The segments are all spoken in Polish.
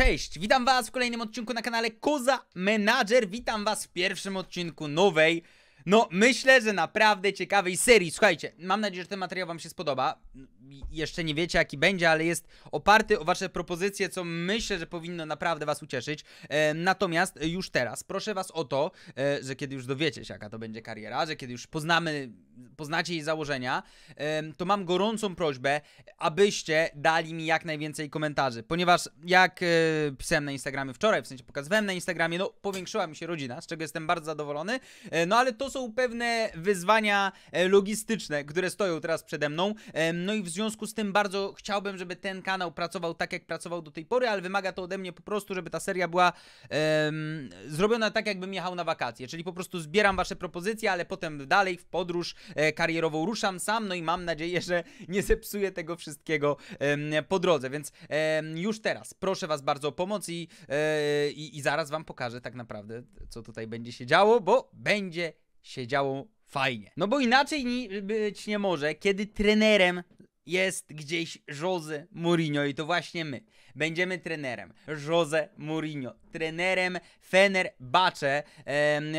Cześć, witam was w kolejnym odcinku na kanale Kuza Manager. Witam was w pierwszym odcinku nowej no, myślę, że naprawdę ciekawej serii. Słuchajcie, mam nadzieję, że ten materiał Wam się spodoba. Jeszcze nie wiecie, jaki będzie, ale jest oparty o Wasze propozycje, co myślę, że powinno naprawdę Was ucieszyć. E, natomiast już teraz proszę Was o to, e, że kiedy już dowiecie się, jaka to będzie kariera, że kiedy już poznamy, poznacie jej założenia, e, to mam gorącą prośbę, abyście dali mi jak najwięcej komentarzy, ponieważ jak e, pisałem na Instagramie wczoraj, w sensie pokazywałem na Instagramie, no powiększyła mi się rodzina, z czego jestem bardzo zadowolony, e, no ale to są pewne wyzwania e, logistyczne, które stoją teraz przede mną. No i w związku z tym bardzo chciałbym, żeby ten kanał pracował tak, jak pracował do tej pory, ale wymaga to ode mnie po prostu, żeby ta seria była um, zrobiona tak, jakbym jechał na wakacje. Czyli po prostu zbieram wasze propozycje, ale potem dalej w podróż e, karierową ruszam sam, no i mam nadzieję, że nie zepsuję tego wszystkiego um, po drodze. Więc um, już teraz proszę was bardzo o pomoc i, e, i, i zaraz wam pokażę tak naprawdę, co tutaj będzie się działo, bo będzie się działo fajnie. No bo inaczej ni- być nie może, kiedy trenerem jest gdzieś Jose Mourinho i to właśnie my. Będziemy trenerem Jose Mourinho, trenerem Fenerbahce,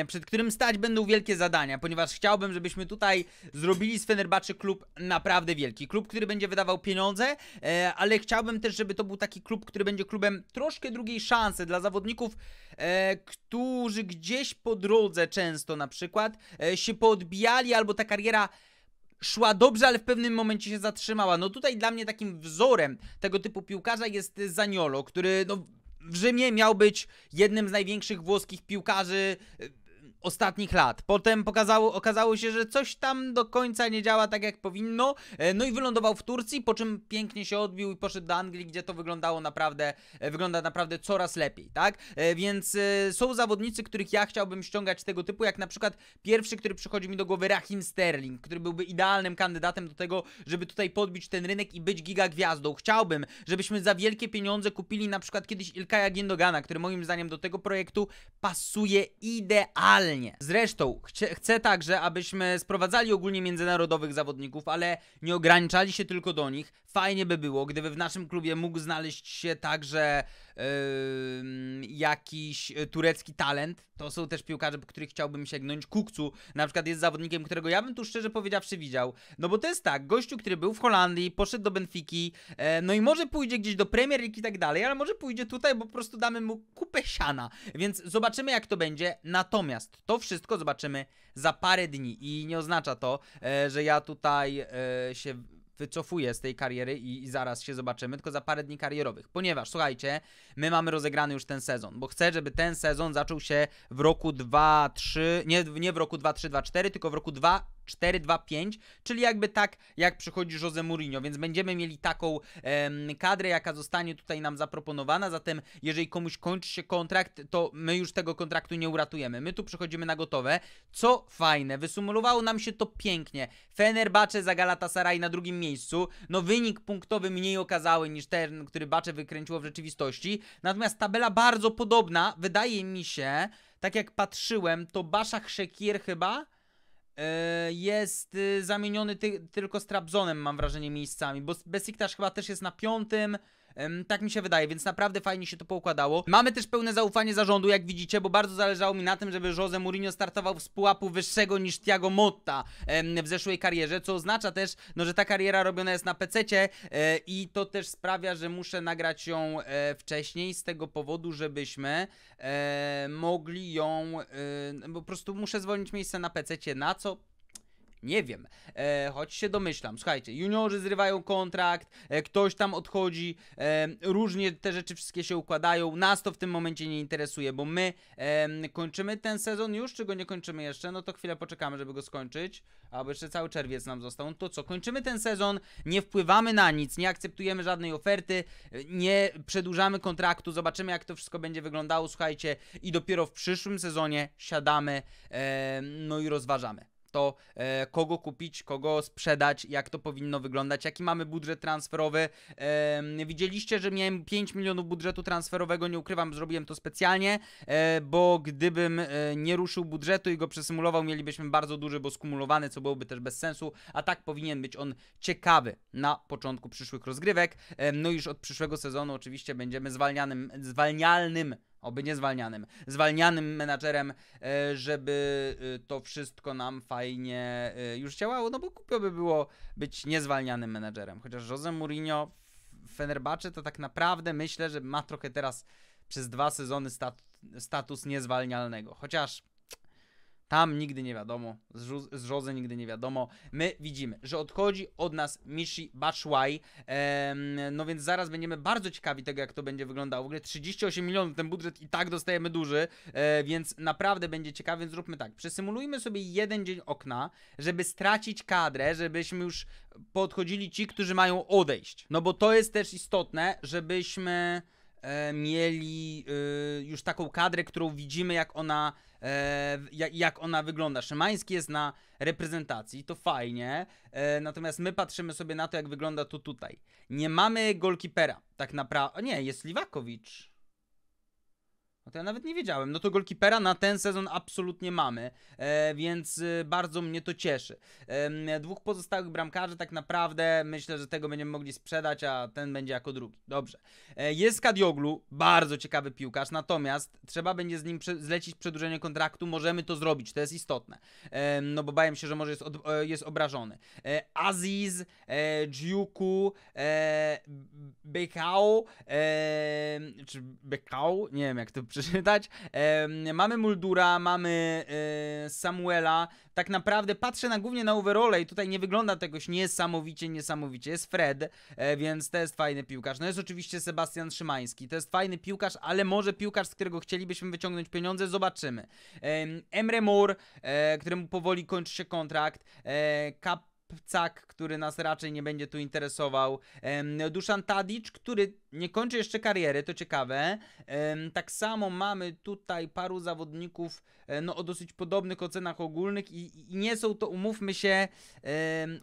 przed którym stać będą wielkie zadania, ponieważ chciałbym, żebyśmy tutaj zrobili z Fenerbahce klub naprawdę wielki. Klub, który będzie wydawał pieniądze, e, ale chciałbym też, żeby to był taki klub, który będzie klubem troszkę drugiej szansy dla zawodników, e, którzy gdzieś po drodze często na przykład e, się poodbijali albo ta kariera szła dobrze, ale w pewnym momencie się zatrzymała. No tutaj dla mnie takim wzorem tego typu piłkarza jest Zaniolo, który no, w Rzymie miał być jednym z największych włoskich piłkarzy y, ostatnich lat. Potem pokazało, okazało się, że coś tam do końca nie działa tak jak powinno, e, no i wylądował w Turcji, po czym pięknie się odbił i poszedł do Anglii, gdzie to wyglądało naprawdę, e, wygląda naprawdę coraz lepiej, tak? E, więc są zawodnicy, których ja chciałbym ściągać tego typu, jak na przykład pierwszy, który przychodzi mi do głowy, Rahim Sterling, który byłby idealnym kandydatem do tego, żeby tutaj podbić ten rynek i być gigagwiazdą. Chciałbym, żebyśmy za wielkie pieniądze kupili na przykład kiedyś Ilkaya Gindogana, który moim zdaniem do tego projektu pasuje idealnie Zresztą chcę chcę także, abyśmy sprowadzali ogólnie międzynarodowych zawodników, ale nie ograniczali się tylko do nich. Fajnie by było, gdyby w naszym klubie mógł znaleźć się także yy, jakiś y, turecki talent. To są też piłkarze, po których chciałbym sięgnąć. Kukcu na przykład jest zawodnikiem, którego ja bym tu szczerze powiedziawszy widział. No bo to jest tak, gościu, który był w Holandii, poszedł do Benfiki, e, no i może pójdzie gdzieś do Premier League i tak dalej, ale może pójdzie tutaj, bo po prostu damy mu kupę siana. Więc zobaczymy jak to będzie. Natomiast to wszystko zobaczymy za parę dni i nie oznacza to, e, że ja tutaj e, się wycofuję z tej kariery i, i, zaraz się zobaczymy, tylko za parę dni karierowych. Ponieważ, słuchajcie, my mamy rozegrany już ten sezon, bo chcę, żeby ten sezon zaczął się w roku 2-3, nie, nie w roku 2-3-2-4, tylko w roku 2 4-2-5, czyli jakby tak, jak przychodzi Jose Mourinho, więc będziemy mieli taką em, kadrę, jaka zostanie tutaj nam zaproponowana, zatem jeżeli komuś kończy się kontrakt, to my już tego kontraktu nie uratujemy. My tu przychodzimy na gotowe, co fajne, wysumulowało nam się to pięknie. Fenerbahce za Galatasaray na drugim miejscu, no wynik punktowy mniej okazały niż ten, który Bacze wykręciło w rzeczywistości, natomiast tabela bardzo podobna, wydaje mi się, tak jak patrzyłem, to Basza Szekier chyba E, jest y, zamieniony ty tylko z Trabzonem, mam wrażenie, miejscami, bo Besiktasz chyba też jest na piątym, tak mi się wydaje, więc naprawdę fajnie się to poukładało. Mamy też pełne zaufanie zarządu, jak widzicie, bo bardzo zależało mi na tym, żeby Jose Mourinho startował z pułapu wyższego niż Thiago Motta w zeszłej karierze, co oznacza też, no, że ta kariera robiona jest na pececie e, i to też sprawia, że muszę nagrać ją e, wcześniej z tego powodu, żebyśmy e, mogli ją, no, po prostu muszę zwolnić miejsce na pececie. na co nie wiem, e, choć się domyślam. Słuchajcie, juniorzy zrywają kontrakt, e, ktoś tam odchodzi, e, różnie te rzeczy wszystkie się układają. Nas to w tym momencie nie interesuje, bo my e, kończymy ten sezon już, czy go nie kończymy jeszcze? No to chwilę poczekamy, żeby go skończyć, albo jeszcze cały czerwiec nam został. No to co, kończymy ten sezon, nie wpływamy na nic, nie akceptujemy żadnej oferty, e, nie przedłużamy kontraktu, zobaczymy jak to wszystko będzie wyglądało, słuchajcie, i dopiero w przyszłym sezonie siadamy, e, no i rozważamy to e, kogo kupić, kogo sprzedać, jak to powinno wyglądać, jaki mamy budżet transferowy. E, widzieliście, że miałem 5 milionów budżetu transferowego, nie ukrywam, zrobiłem to specjalnie, e, bo gdybym e, nie ruszył budżetu i go przesymulował, mielibyśmy bardzo duży, bo skumulowany, co byłoby też bez sensu, a tak powinien być on ciekawy na początku przyszłych rozgrywek. no już od przyszłego sezonu oczywiście będziemy zwalnianym, zwalnialnym Oby nie zwalnianym. Zwalnianym menadżerem, e, żeby e, to wszystko nam fajnie e, już działało, no bo głupio by było być niezwalnianym menadżerem. Chociaż Jose Mourinho w Fenerbahce to tak naprawdę myślę, że ma trochę teraz przez dwa sezony stat status niezwalnialnego. Chociaż tam nigdy nie wiadomo, z Jose nigdy nie wiadomo. My widzimy, że odchodzi od nas Mishi Batshuayi, no więc zaraz będziemy bardzo ciekawi tego, jak to będzie wyglądało. W ogóle 38 milionów, ten budżet i tak dostajemy duży, e, więc naprawdę będzie ciekawy, więc zróbmy tak. Przesymulujmy sobie jeden dzień okna, żeby stracić kadrę, żebyśmy już podchodzili ci, którzy mają odejść. No bo to jest też istotne, żebyśmy E, mieli e, już taką kadrę, którą widzimy, jak ona, e, jak ona wygląda. Szymański jest na reprezentacji, to fajnie, natomiast my patrzymy sobie na to, jak wygląda to tutaj. Nie mamy golkipera, tak naprawdę. Nie, jest Liwakowicz. No to ja nawet nie wiedziałem. No to golkipera na ten sezon absolutnie mamy, e, więc e, bardzo mnie to cieszy. E, dwóch pozostałych bramkarzy tak naprawdę myślę, że tego będziemy mogli sprzedać, a ten będzie jako drugi. Dobrze. E, jest Kadioglu, bardzo ciekawy piłkarz, natomiast trzeba będzie z nim prze zlecić przedłużenie kontraktu. Możemy to zrobić, to jest istotne. E, no bo bałem się, że może jest, e, jest obrażony. E, Aziz, e, Dziuku, e, Bekao, e, czy Bekao, nie wiem jak to przeczytać. E, mamy Muldura, mamy e, Samuela. Tak naprawdę patrzę na głównie na overole i tutaj nie wygląda to niesamowicie, niesamowicie. Jest Fred, e, więc to jest fajny piłkarz. No jest oczywiście Sebastian Szymański. To jest fajny piłkarz, ale może piłkarz, z którego chcielibyśmy wyciągnąć pieniądze, zobaczymy. Emre Moore, e, któremu powoli kończy się kontrakt. E, Kap Pcak, który nas raczej nie będzie tu interesował. Duszan Tadic, który nie kończy jeszcze kariery, to ciekawe. Tak samo mamy tutaj paru zawodników e, no, o dosyć podobnych ocenach ogólnych i, i nie są to, umówmy się,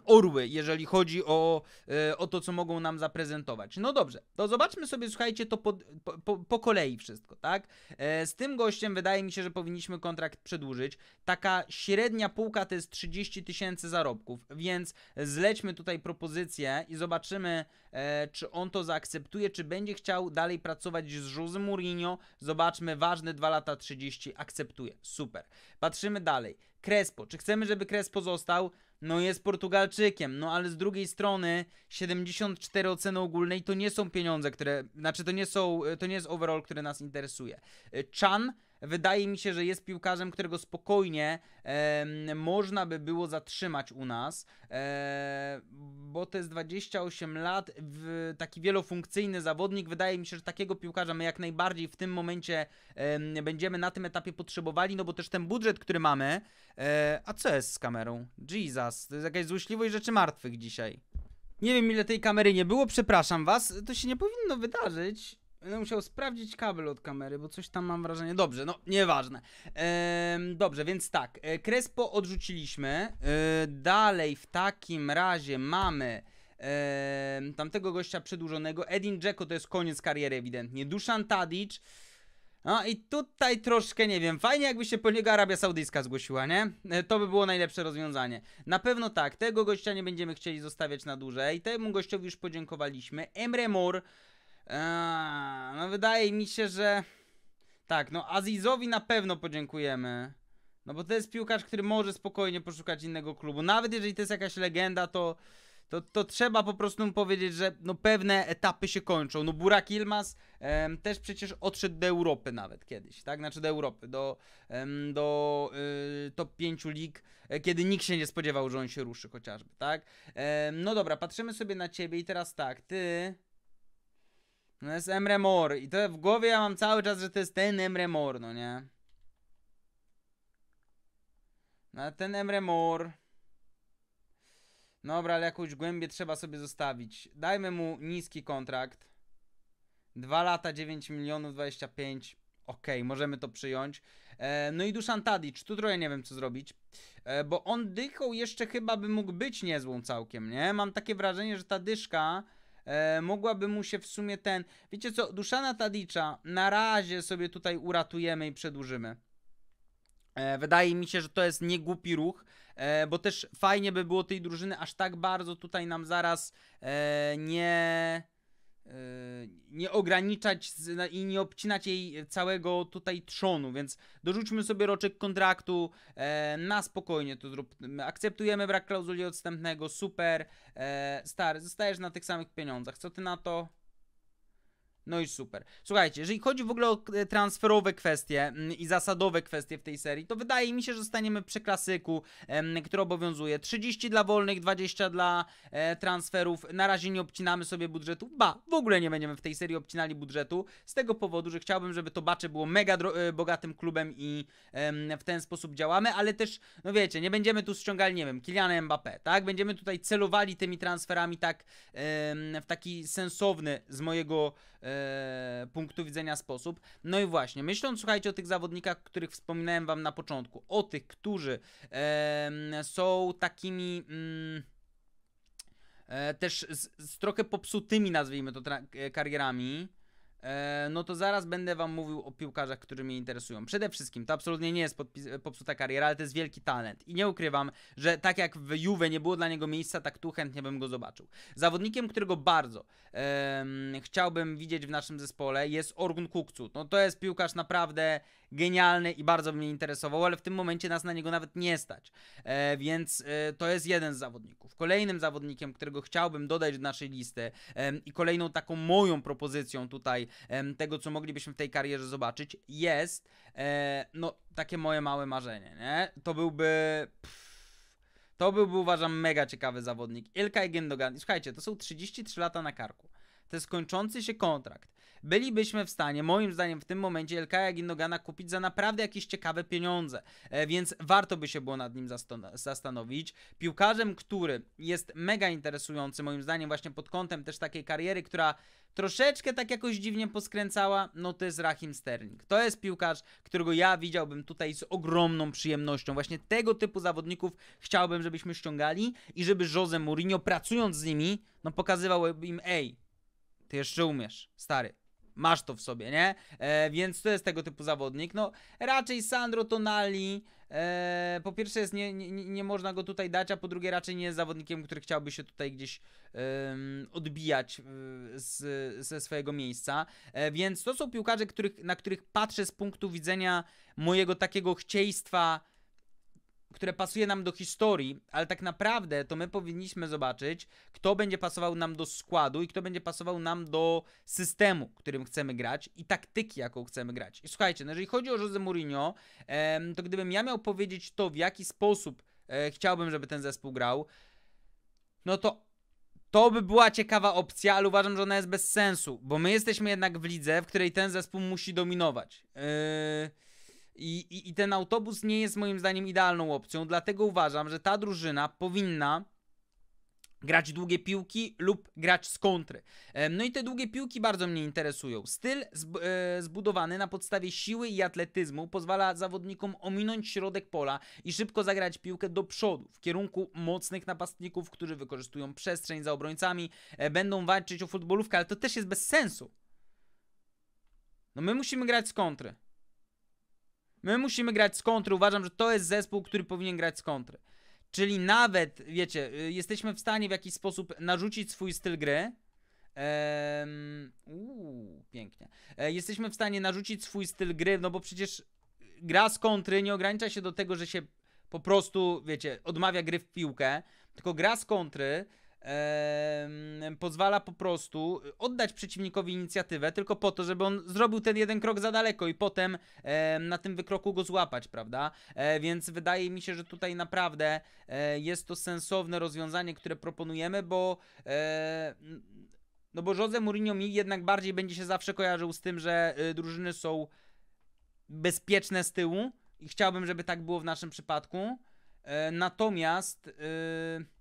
orły, jeżeli chodzi o, e, o to, co mogą nam zaprezentować. No dobrze, to zobaczmy sobie, słuchajcie, to po, po, po kolei wszystko, tak? E, z tym gościem wydaje mi się, że powinniśmy kontrakt przedłużyć. Taka średnia półka to jest 30 tysięcy zarobków, więc więc zlećmy tutaj propozycję i zobaczymy, e, czy on to zaakceptuje, czy będzie chciał dalej pracować z Jose Mourinho. Zobaczmy, ważne 2 lata 30, akceptuje. Super. Patrzymy dalej. Crespo. Czy chcemy, żeby Crespo został? No jest Portugalczykiem, no ale z drugiej strony 74 oceny ogólnej to nie są pieniądze, które, znaczy to nie są, to nie jest overall, który nas interesuje. E, Chan wydaje mi się, że jest piłkarzem, którego spokojnie e, można by było zatrzymać u nas, e, bo to jest 28 lat, w, taki wielofunkcyjny zawodnik. Wydaje mi się, że takiego piłkarza my jak najbardziej w tym momencie e, będziemy na tym etapie potrzebowali, no bo też ten budżet, który mamy. E, a co jest z kamerą? Jesus, to jest jakaś złośliwość rzeczy martwych dzisiaj. Nie wiem ile tej kamery nie było, przepraszam was, to się nie powinno wydarzyć. Będę musiał sprawdzić kabel od kamery, bo coś tam mam wrażenie. Dobrze, no nieważne. Ehm, dobrze, więc tak. E, Crespo odrzuciliśmy. E, dalej w takim razie mamy ehm, tamtego gościa przedłużonego. Edin Dzeko to jest koniec kariery ewidentnie. Dusan Tadic. No i tutaj troszkę nie wiem, fajnie jakby się po niego Arabia Saudyjska zgłosiła, nie? E, to by było najlepsze rozwiązanie. Na pewno tak, tego gościa nie będziemy chcieli zostawiać na dłużej. Temu gościowi już podziękowaliśmy. Emre Mor Eee, no wydaje mi się, że... Tak, no Azizowi na pewno podziękujemy. No bo to jest piłkarz, który może spokojnie poszukać innego klubu. Nawet jeżeli to jest jakaś legenda, to, to, to trzeba po prostu mu powiedzieć, że no pewne etapy się kończą. No Burak Ilmaz em, też przecież odszedł do Europy nawet kiedyś, tak? Znaczy do Europy, do, em, do y, top 5 lig, e, kiedy nikt się nie spodziewał, że on się ruszy chociażby, tak? Em, no dobra, patrzymy sobie na ciebie i teraz tak, ty... No jest Emre Mor i to w głowie ja mam cały czas, że to jest ten Emre Mor, no nie? No ten Emre Mor... Dobra, ale jakąś głębię trzeba sobie zostawić. Dajmy mu niski kontrakt. 2 lata 9 milionów 25. Ok, możemy to przyjąć. E, no i Duszan Tadic, tu trochę nie wiem co zrobić, e, bo on dychą jeszcze chyba by mógł być niezłą całkiem, nie? Mam takie wrażenie, że ta dyszka E, mogłaby mu się w sumie ten... Wiecie co, Duszana Tadicza na razie sobie tutaj uratujemy i przedłużymy. E, wydaje mi się, że to jest niegłupi ruch, e, bo też fajnie by było tej drużyny aż tak bardzo tutaj nam zaraz nie Y, nie ograniczać i nie obcinać jej całego tutaj trzonu, więc dorzućmy sobie roczek kontraktu e, na spokojnie to Akceptujemy brak klauzuli odstępnego, super, e, stary, zostajesz na tych samych pieniądzach, co ty na to? No i super. Słuchajcie, jeżeli chodzi w ogóle o transferowe kwestie mm, i zasadowe kwestie w tej serii, to wydaje mi się, że zostaniemy przy klasyku, który obowiązuje. 30 dla wolnych, 20 dla e, transferów. Na razie nie obcinamy sobie budżetu. Ba, w ogóle nie będziemy w tej serii obcinali budżetu z tego powodu, że chciałbym, żeby to Bacze było mega e, bogatym klubem i w ten sposób działamy, ale też, no wiecie, nie będziemy tu ściągali, nie wiem, Kyliana Mbappé, tak? Będziemy tutaj celowali tymi transferami tak w taki sensowny z mojego E, punktu widzenia sposób. No i właśnie, myśląc, słuchajcie, o tych zawodnikach, których wspominałem Wam na początku, o tych, którzy e, są takimi. Mm, e, też z, z, trochę popsutymi, nazwijmy to, e, karierami, E, no to zaraz będę Wam mówił o piłkarzach, którzy mnie interesują. Przede wszystkim to absolutnie nie jest popsuta kariera, ale to jest wielki talent. I nie ukrywam, że tak jak w Juve nie było dla niego miejsca, tak tu chętnie bym go zobaczył. Zawodnikiem, którego bardzo chciałbym widzieć w naszym zespole jest Orgun Kukcu. No to jest piłkarz naprawdę genialny i bardzo mnie interesował, ale w tym momencie nas na niego nawet nie stać. E, więc e, to jest jeden z zawodników. Kolejnym zawodnikiem, którego chciałbym dodać do naszej listy e, i kolejną taką moją propozycją tutaj tego, co moglibyśmy w tej karierze zobaczyć, jest e, no takie moje małe marzenie, nie? To byłby... Pff, to byłby, uważam, mega ciekawy zawodnik. Ilkay Gündogan, słuchajcie, to są 33 lata na karku. To jest kończący się kontrakt bylibyśmy w stanie, moim zdaniem, w tym momencie Elkaja Gindogana kupić za naprawdę jakieś ciekawe pieniądze, e, więc warto by się było nad nim zastanowić. Piłkarzem, który jest mega interesujący, moim zdaniem, właśnie pod kątem też takiej kariery, która troszeczkę tak jakoś dziwnie poskręcała, no to jest Rahim Sterling. To jest piłkarz, którego ja widziałbym tutaj z ogromną przyjemnością. Właśnie tego typu zawodników chciałbym, żebyśmy ściągali i żeby Jose Mourinho pracując z nimi, no pokazywał im, ej, ty jeszcze umiesz, stary, masz to w sobie, nie? E, więc to jest tego typu zawodnik. No, raczej Sandro Tonali. E, po pierwsze, jest nie, nie, nie można go tutaj dać, a po drugie, raczej nie jest zawodnikiem, który chciałby się tutaj gdzieś e, odbijać z, ze swojego miejsca. E, więc to są piłkarze, których, na których patrzę z punktu widzenia mojego takiego chcieństwa które pasuje nam do historii, ale tak naprawdę to my powinniśmy zobaczyć, kto będzie pasował nam do składu i kto będzie pasował nam do systemu, którym chcemy grać i taktyki, jaką chcemy grać. I słuchajcie, no jeżeli chodzi o Jose Mourinho, to gdybym ja miał powiedzieć to, w jaki sposób e, chciałbym, żeby ten zespół grał, no to to by była ciekawa opcja, ale uważam, że ona jest bez sensu, bo my jesteśmy jednak w lidze, w której ten zespół musi dominować. Yy... I, i, I ten autobus nie jest moim zdaniem idealną opcją, dlatego uważam, że ta drużyna powinna grać długie piłki lub grać z kontry. No i te długie piłki bardzo mnie interesują. Styl e, zbudowany na podstawie siły i atletyzmu pozwala zawodnikom ominąć środek pola i szybko zagrać piłkę do przodu w kierunku mocnych napastników, którzy wykorzystują przestrzeń za obrońcami, e, będą walczyć o futbolówkę, ale to też jest bez sensu. No my musimy grać z kontry. My musimy grać z kontry. Uważam, że to jest zespół, który powinien grać z kontry. Czyli nawet, wiecie, y, jesteśmy w stanie w jakiś sposób narzucić swój styl gry. Ehm, uu, pięknie. E, jesteśmy w stanie narzucić swój styl gry, no bo przecież gra z kontry nie ogranicza się do tego, że się po prostu, wiecie, odmawia gry w piłkę, tylko gra z kontry Eee, pozwala po prostu y, oddać przeciwnikowi inicjatywę tylko po to, żeby on zrobił ten jeden krok za daleko i potem e, na tym wykroku go złapać, prawda? E, więc wydaje mi się, że tutaj naprawdę e, jest to sensowne rozwiązanie, które proponujemy, bo e, no bo Jose Mourinho mi jednak bardziej będzie się zawsze kojarzył z tym, że y, drużyny są bezpieczne z tyłu i chciałbym, żeby tak było w naszym przypadku. E, natomiast y,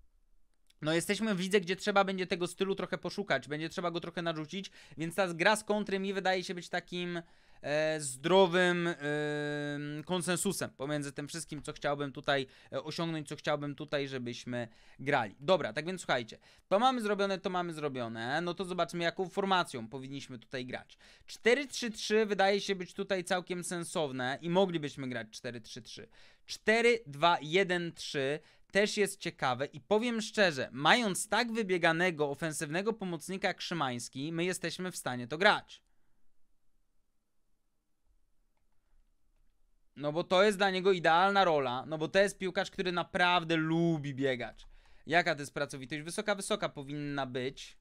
no jesteśmy w lidze, gdzie trzeba będzie tego stylu trochę poszukać, będzie trzeba go trochę narzucić, więc ta gra z kontry mi wydaje się być takim e, zdrowym e, konsensusem pomiędzy tym wszystkim, co chciałbym tutaj e, osiągnąć, co chciałbym tutaj, żebyśmy grali. Dobra, tak więc słuchajcie, to mamy zrobione, to mamy zrobione, no to zobaczmy, jaką formacją powinniśmy tutaj grać. 4-3-3 wydaje się być tutaj całkiem sensowne i moglibyśmy grać 4-3-3. 4-2-1-3 też jest ciekawe i powiem szczerze, mając tak wybieganego ofensywnego pomocnika jak Szymański, my jesteśmy w stanie to grać. No bo to jest dla niego idealna rola, no bo to jest piłkarz, który naprawdę lubi biegać. Jaka to jest pracowitość? Wysoka, wysoka powinna być.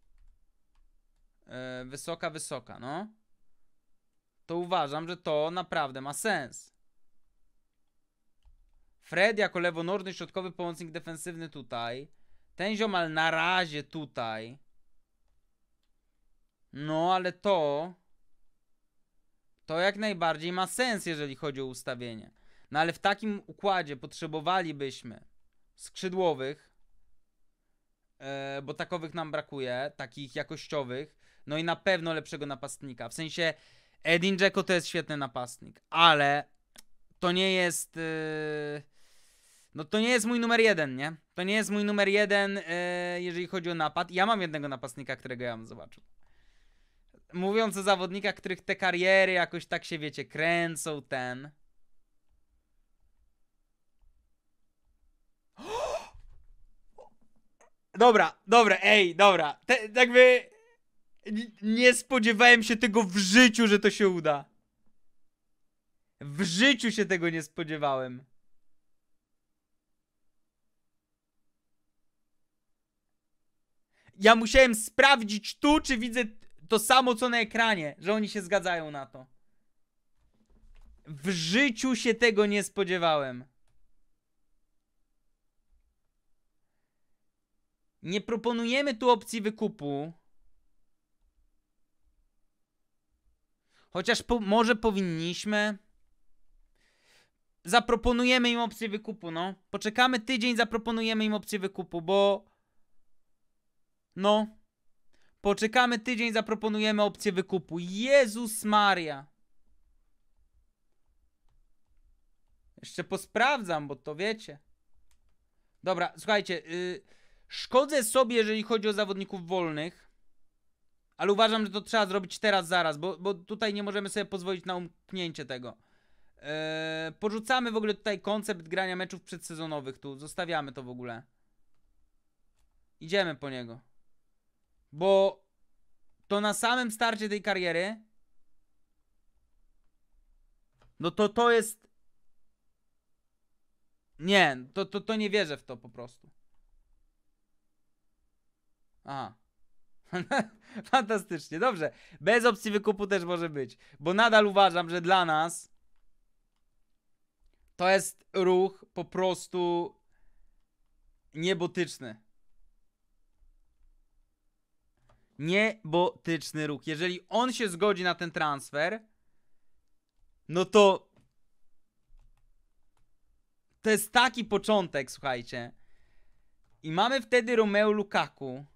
Yy, wysoka, wysoka, no. To uważam, że to naprawdę ma sens. Fred jako lewonożny środkowy pomocnik defensywny tutaj. Ten ziomal na razie tutaj. No, ale to... To jak najbardziej ma sens, jeżeli chodzi o ustawienie. No ale w takim układzie potrzebowalibyśmy skrzydłowych, e, bo takowych nam brakuje, takich jakościowych, no i na pewno lepszego napastnika. W sensie Edin Dzeko to jest świetny napastnik, ale to nie jest... Yy no to nie jest mój numer jeden, nie? To nie jest mój numer jeden, e, jeżeli chodzi o napad. Ja mam jednego napastnika, którego ja bym zobaczył. Mówiąc o zawodnikach, których te kariery jakoś tak się, wiecie, kręcą, ten... Dobra, dobra, ej, dobra. Te, jakby... Nie spodziewałem się tego w życiu, że to się uda. W życiu się tego nie spodziewałem. ja musiałem sprawdzić tu, czy widzę to samo, co na ekranie, że oni się zgadzają na to. W życiu się tego nie spodziewałem. Nie proponujemy tu opcji wykupu. Chociaż po, może powinniśmy. Zaproponujemy im opcję wykupu, no. Poczekamy tydzień, zaproponujemy im opcję wykupu, bo no. Poczekamy tydzień, zaproponujemy opcję wykupu. Jezus Maria. Jeszcze posprawdzam, bo to wiecie. Dobra, słuchajcie. Yy, szkodzę sobie, jeżeli chodzi o zawodników wolnych. Ale uważam, że to trzeba zrobić teraz, zaraz, bo, bo tutaj nie możemy sobie pozwolić na umknięcie tego. Yy, porzucamy w ogóle tutaj koncept grania meczów przedsezonowych tu. Zostawiamy to w ogóle. Idziemy po niego. Bo to na samym starcie tej kariery no to to jest nie, to, to, to nie wierzę w to po prostu. Aha. Fantastycznie, dobrze. Bez opcji wykupu też może być, bo nadal uważam, że dla nas to jest ruch po prostu niebotyczny. niebotyczny róg. Jeżeli on się zgodzi na ten transfer, no to to jest taki początek, słuchajcie. I mamy wtedy Romeo Lukaku.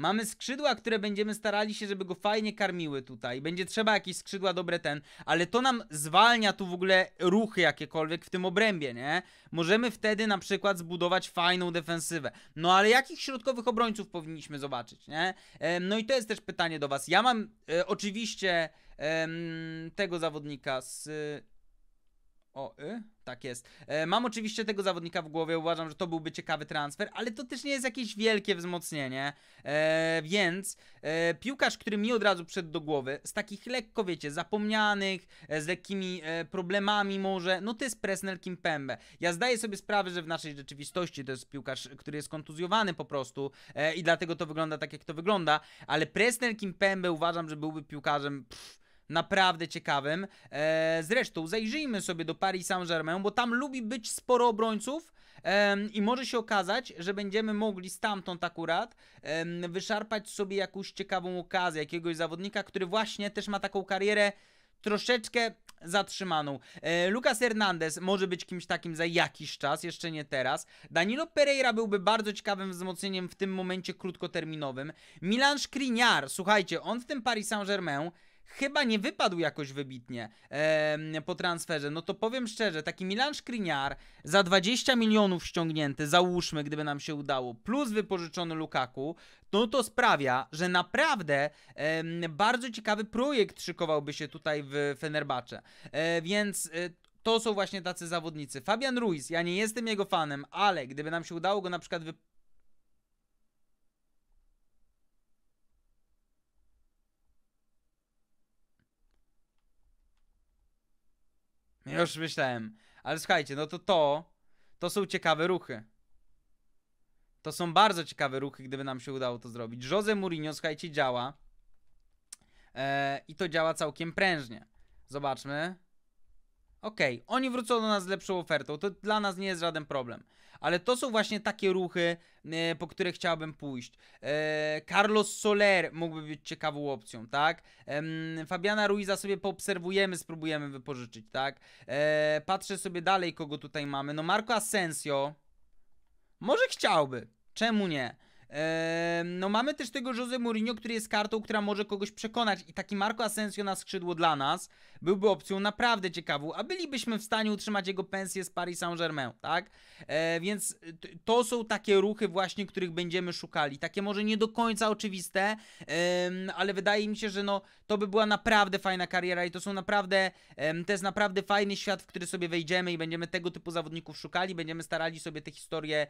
Mamy skrzydła, które będziemy starali się, żeby go fajnie karmiły tutaj. Będzie trzeba jakieś skrzydła dobre ten, ale to nam zwalnia tu w ogóle ruchy jakiekolwiek w tym obrębie, nie? Możemy wtedy na przykład zbudować fajną defensywę. No ale jakich środkowych obrońców powinniśmy zobaczyć, nie? No i to jest też pytanie do was. Ja mam e, oczywiście e, tego zawodnika z... O, y? tak jest. E, mam oczywiście tego zawodnika w głowie, uważam, że to byłby ciekawy transfer, ale to też nie jest jakieś wielkie wzmocnienie, e, więc e, piłkarz, który mi od razu przyszedł do głowy, z takich lekko, wiecie, zapomnianych, z lekkimi problemami może, no to jest Presnel Kimpembe. Ja zdaję sobie sprawę, że w naszej rzeczywistości to jest piłkarz, który jest kontuzjowany po prostu i dlatego to wygląda tak, jak to wygląda, ale Presnel Kimpembe uważam, że byłby piłkarzem... Pff, naprawdę ciekawym. E, zresztą zajrzyjmy sobie do Paris Saint-Germain, bo tam lubi być sporo obrońców e, i może się okazać, że będziemy mogli stamtąd akurat e, wyszarpać sobie jakąś ciekawą okazję, jakiegoś zawodnika, który właśnie też ma taką karierę troszeczkę zatrzymaną. E, Lucas Hernandez może być kimś takim za jakiś czas, jeszcze nie teraz. Danilo Pereira byłby bardzo ciekawym wzmocnieniem w tym momencie krótkoterminowym. Milan Skriniar, słuchajcie, on w tym Paris Saint-Germain chyba nie wypadł jakoś wybitnie e, po transferze. No to powiem szczerze, taki Milan Skriniar za 20 milionów ściągnięty, załóżmy, gdyby nam się udało, plus wypożyczony Lukaku, no to sprawia, że naprawdę e, bardzo ciekawy projekt szykowałby się tutaj w Fenerbacze. E, więc e, to są właśnie tacy zawodnicy. Fabian Ruiz, ja nie jestem jego fanem, ale gdyby nam się udało go na przykład Już myślałem. Ale słuchajcie, no to to, to są ciekawe ruchy. To są bardzo ciekawe ruchy, gdyby nam się udało to zrobić. Jose Mourinho, słuchajcie, działa. Eee, I to działa całkiem prężnie. Zobaczmy. Okej, okay, oni wrócą do nas z lepszą ofertą, to dla nas nie jest żaden problem. Ale to są właśnie takie ruchy, e, po które chciałbym pójść. E, Carlos Soler mógłby być ciekawą opcją, tak? E, Fabiana Ruiza sobie poobserwujemy, spróbujemy wypożyczyć, tak? E, patrzę sobie dalej, kogo tutaj mamy. No Marco Asensio, może chciałby, czemu nie? E, no mamy też tego Jose Mourinho, który jest kartą, która może kogoś przekonać i taki Marco Asensio na skrzydło dla nas byłby opcją naprawdę ciekawą, a bylibyśmy w stanie utrzymać jego pensję z Paris Saint-Germain, tak? E, więc to są takie ruchy właśnie, których będziemy szukali. Takie może nie do końca oczywiste, e, ale wydaje mi się, że no, to by była naprawdę fajna kariera i to są naprawdę, e, to jest naprawdę fajny świat, w który sobie wejdziemy i będziemy tego typu zawodników szukali, będziemy starali sobie te historie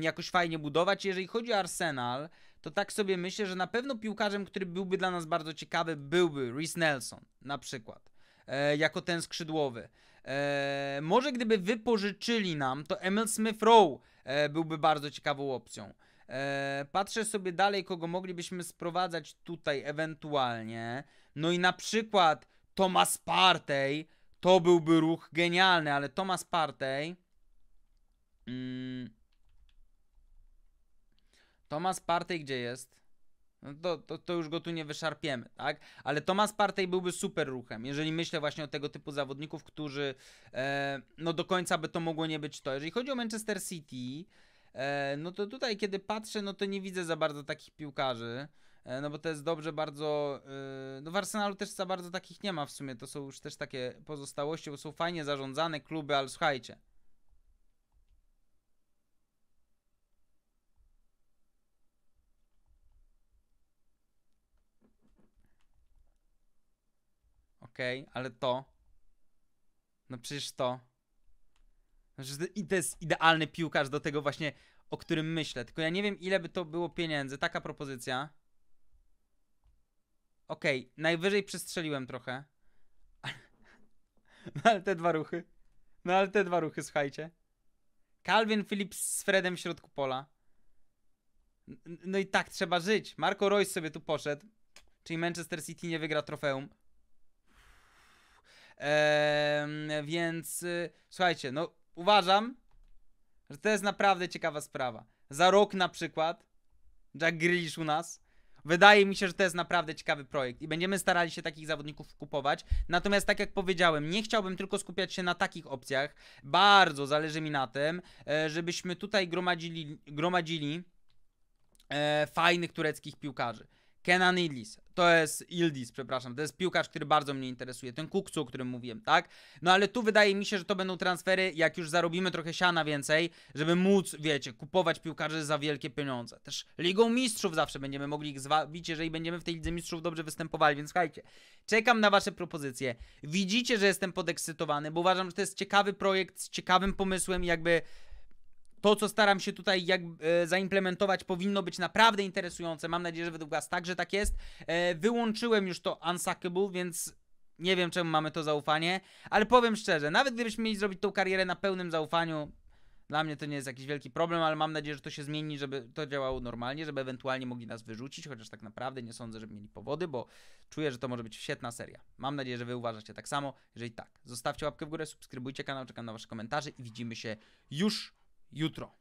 jakoś fajnie budować. Jeżeli chodzi o Arsenal, to tak sobie myślę, że na pewno piłkarzem, który byłby dla nas bardzo ciekawy, byłby Rhys Nelson na przykład. E, jako ten skrzydłowy. E, może gdyby wypożyczyli nam, to Emil Smith Rowe e, byłby bardzo ciekawą opcją. patrzę sobie dalej, kogo moglibyśmy sprowadzać tutaj ewentualnie. No i na przykład Thomas Partey, to byłby ruch genialny, ale Thomas Partey... Mm, Thomas Partey gdzie jest? No to, to, to, już go tu nie wyszarpiemy, tak? Ale Thomas Partey byłby super ruchem, jeżeli myślę właśnie o tego typu zawodników, którzy e, no do końca by to mogło nie być to. Jeżeli chodzi o Manchester City, e, no to tutaj kiedy patrzę, no to nie widzę za bardzo takich piłkarzy, e, no bo to jest dobrze bardzo, e, no w Arsenalu też za bardzo takich nie ma w sumie, to są już też takie pozostałości, bo są fajnie zarządzane kluby, ale słuchajcie, okej, okay, ale no to. No przecież to. I to jest idealny piłkarz do tego właśnie, o którym myślę. Tylko ja nie wiem, ile by to było pieniędzy. Taka propozycja. Okej, okay, najwyżej przestrzeliłem trochę. No ale te dwa ruchy. No ale te dwa ruchy, słuchajcie. Calvin Phillips z Fredem w środku pola. No i tak trzeba żyć. Marco Royce sobie tu poszedł. Czyli Manchester City nie wygra trofeum więc y, słuchajcie, no uważam, że to jest naprawdę ciekawa sprawa. Za rok na przykład, Jack Grealish u nas, Wydaje mi się, że to jest naprawdę ciekawy projekt i będziemy starali się takich zawodników kupować. Natomiast, tak jak powiedziałem, nie chciałbym tylko skupiać się na takich opcjach. Bardzo zależy mi na tym, e, żebyśmy tutaj gromadzili, gromadzili e, fajnych tureckich piłkarzy. Kenan Illis, to jest Ildis, przepraszam, to jest piłkarz, który bardzo mnie interesuje, ten Kukcu, o którym mówiłem, tak? No ale tu wydaje mi się, że to będą transfery, jak już zarobimy trochę siana więcej, żeby móc, wiecie, kupować piłkarzy za wielkie pieniądze. Też Ligą Mistrzów zawsze będziemy mogli ich zwabić, jeżeli będziemy w tej Lidze Mistrzów dobrze występowali, więc słuchajcie, czekam na wasze propozycje. Widzicie, że jestem podekscytowany, bo uważam, że to jest ciekawy projekt z ciekawym pomysłem jakby to, co staram się tutaj jak, e, zaimplementować, powinno być naprawdę interesujące. Mam nadzieję, że według Was także tak jest. E, wyłączyłem już to Unsuckable, więc nie wiem, czemu mamy to zaufanie, ale powiem szczerze, nawet gdybyśmy mieli zrobić tą karierę na pełnym zaufaniu, dla mnie to nie jest jakiś wielki problem, ale mam nadzieję, że to się zmieni, żeby to działało normalnie, żeby ewentualnie mogli nas wyrzucić, chociaż tak naprawdę nie sądzę, żeby mieli powody, bo czuję, że to może być świetna seria. Mam nadzieję, że Wy uważacie tak samo. Jeżeli tak, zostawcie łapkę w górę, subskrybujcie kanał, czekam na Wasze komentarze i widzimy się już ¡Yutro!